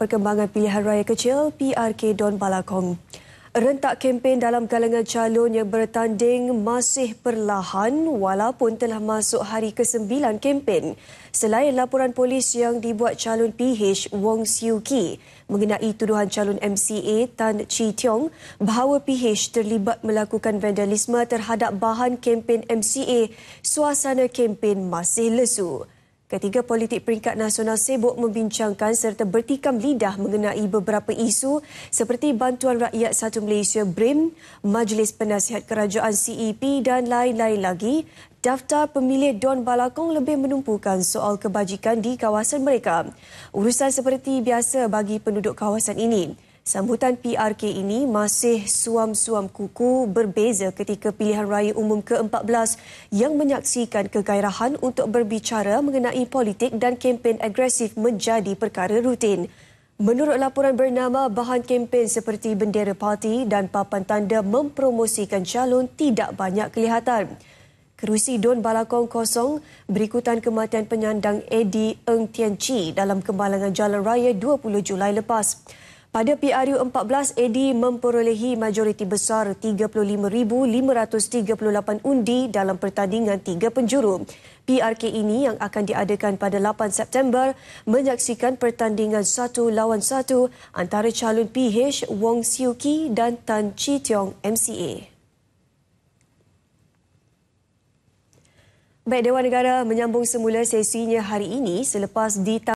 Perkembangan Pilihan Raya Kecil PRK Don Balakong. Rentak kempen dalam kalangan calon yang bertanding masih perlahan walaupun telah masuk hari ke-9 kempen. Selain laporan polis yang dibuat calon PH Wong Siu Ki mengenai tuduhan calon MCA Tan Chi Tiong bahawa PH terlibat melakukan vandalisme terhadap bahan kempen MCA, suasana kempen masih lesu. Ketiga politik peringkat nasional sibuk membincangkan serta bertikam lidah mengenai beberapa isu seperti Bantuan Rakyat Satu Malaysia BRIM, Majlis Penasihat Kerajaan CEP dan lain-lain lagi, daftar pemilih Don Balakong lebih menumpukan soal kebajikan di kawasan mereka. Urusan seperti biasa bagi penduduk kawasan ini. Sambutan PRK ini masih suam-suam kuku berbeza ketika pilihan raya umum ke-14 yang menyaksikan kegairahan untuk berbicara mengenai politik dan kempen agresif menjadi perkara rutin. Menurut laporan bernama, bahan kempen seperti bendera parti dan papan tanda mempromosikan calon tidak banyak kelihatan. Kerusi Don Balakong kosong berikutan kematian penyandang Eddie Ng Tian Chi dalam kembalangan jalan raya 20 Julai lepas. Pada PRU14, AD memperolehi majoriti besar 35,538 undi dalam pertandingan tiga penjuru. PRK ini yang akan diadakan pada 8 September menyaksikan pertandingan satu lawan satu antara calon PH Wong Siu Ki dan Tan Chi Tiong MCA. Baik Dewan Negara menyambung semula sesinya hari ini selepas ditangani.